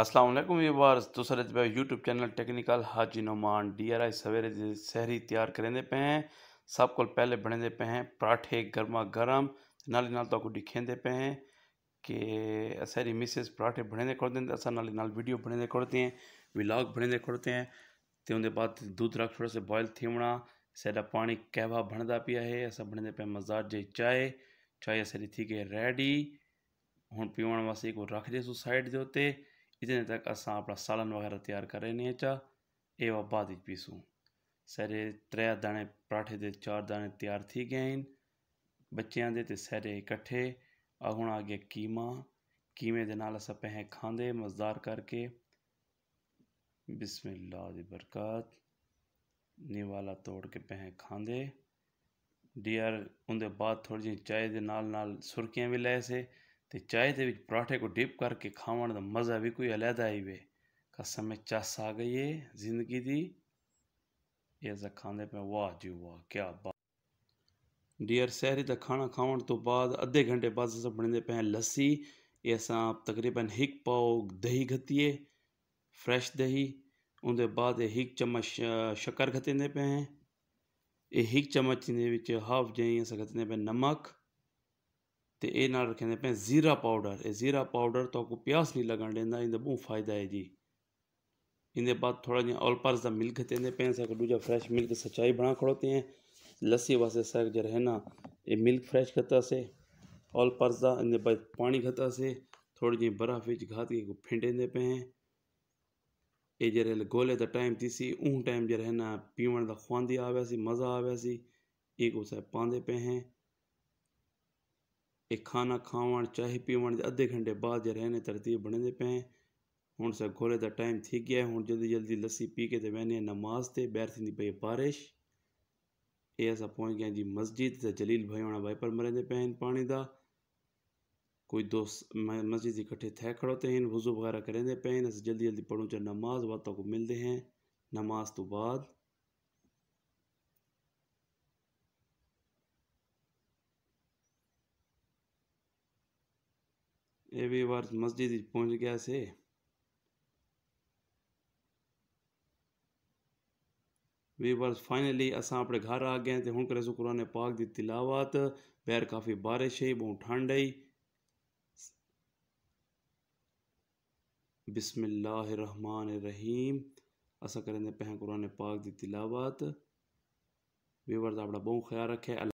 Aslam viewers तो sir पे YouTube channel technical Haji Numan डी आर आई सवेरे सहरी तैयार करेंदे पे हैं सब को पहले बने पे हैं पराठे गर्मा गर्म नाल नाल तो दिखेंदे पे हैं कि सारी मिसेस पराठे बने करते हैं नाल नाल वीडियो बने करते हैं व्लाग बने खोड़ते हैं तो उनके बाद दूध रख थोड़ा सा बॉयल थी थिवना सा पानी कहवा बनता पिया है अस बने पे मजार जी चाय चाय असरी थी गई रेडी हूँ पीवण वास्तव को रख दे साइड के उत्ते ਆਪਣਾ ਸਾਲਨ ਵਗੈਰਾ ਤਿਆਰ ਕਰ ਰਹੇ ਨੇ ਚਾ ਇਹ एवा ਬਾਅਦ ਵਿੱਚ ਪੀਸੂ ਸਾਰੇ ਤਰੇ ਦਾਣੇ ਪਰਾਠੇ ਦੇ ਚਾਰ ਦਾਣੇ ਤਿਆਰ ਥੀ ਗਏ आहिनि ਬੱਚਿਆਂ ਦੇ ਤੇ ਸਾਰੇ ਇਕੱਠੇ ਆ ਹੁਣ ਆ ਗਿਆ ਕੀਮਾ ਕੀਮੇ ਦੇ ਨਾਲ ਅਸਾਂ ਪਹਿ ਖਾਂਦੇ ਮਜ਼ਦਾਰ ਕਰਕੇ ਬismillah ਦੀ ਬਰਕਤ ਵਾਲਾ ਤੋੜ ਕੇ ਪਹਿ ਖਾਂਦੇ ਡੀਅਰ ਉਹਦੇ ਬਾਅਦ ਥੋੜੀ ਜਿਹੀ ਚਾਹ ਦੇ ਨਾਲ ਨਾਲ ਸੁਰਕੀਆਂ ਵੀ ਲੈ ਸੇ ਤੇ ਚਾਹ ਦੇ ਵਿੱਚ ਪਰਾਠੇ ਕੋ ਡਿਪ ਕਰਕੇ ਖਾਣ ਦਾ ਮਜ਼ਾ ਵੀ ਕੋਈ ਅਲੱਗਾ ਹੀ ਵੇ ਕਸਮ ਚਸ ਆ ਗਈ ਏ ਜ਼ਿੰਦਗੀ ਦੀ ਇਹ ਜ਼ਖਾਂਦੇ ਪੇ ਵਾਹ ਜੀ ਵਾਹ ਕੀ ਬਾਤ ਡੀਅਰ ਸਹਿਰੀ ਦਾ ਖਾਣਾ ਖਾਣ ਤੋਂ ਬਾਅਦ ਅੱਧੇ ਘੰਟੇ ਬਾਅਦ ਅਸਾਂ ਬਣਦੇ ਪਏ ਲੱਸੀ ਇਹ ਅਸਾਂ ਤਕਰੀਬਨ ਇੱਕ ਪਾਉ ਦਹੀਂ ਘਤੀਏ ਫਰੈਸ਼ ਦਹੀਂ ਉਹਦੇ ਬਾਅਦ ਇੱਕ ਚਮਚ ਸ਼ੱਕਰ ਘਤੇਂਦੇ ਪਏ ਇਹ ਇੱਕ ਚਮਚ ਦੇ ਵਿੱਚ ਹਾਫ ਜਈ ਅਸਾਂ ਘਤੇਂਦੇ ਪਏ ਨਮਕ ये ना रखने पे जीरा पाउडर ए जीरा पाउडर तो आपको प्यास नहीं लगन ਦਿੰਦਾ इन बहुत फायदा है जी इन बाद थोड़ा जहाँ ऑलपर्स का मिल्क तेने पे सर दूजा फ्रेश मिल्क सच्चाई बना खड़ोते हैं लस्सी वास्ते सर जो है ना ये मिल्क फ्रेश खाता से ऑलपर्स का इन बाद पानी खाता से थोड़ी जी बर्फ घात के फेंटे पे हैं ये जर गोले का टाइम थी सी ऊँ टाइम जो है ना पीवण का खुआदी आवे मज़ा आवे सी एक उसे पाते पे हैं एक खाना खावण चाय पीवण अधे घंटे बाद जरा रहने तरतीब बने पे हूँ सर खोले का टाइम थी गया हूँ जल्दी जल्दी लस्सी पी के वहने नमाज से बैर थी पे बारिश ये अस पहुँच गया जी मस्जिद से जलील भाई होना वाइपर मरेंदे पे पानी का कोई दोस्त मस्जिद इकट्ठे थे खड़ोते हैं वजू वगैरह करेंदे पे अस जल्दी जल्दी पढ़ू चाहे नमाज वातों को मिलते हैं नमाज तो बाद ये भी बार मस्जिद पहुंच गया से वी बार फाइनली अस अपने घर आ गए हूँ कर शुकुरा पाक दी तिलावत बैर काफी बारिश है बहुत ठंड आई बिस्मिल्लाह रहीम असा करें पहन कुरान पाक दी तिलावत वीवर अपना बहुत ख्याल रखे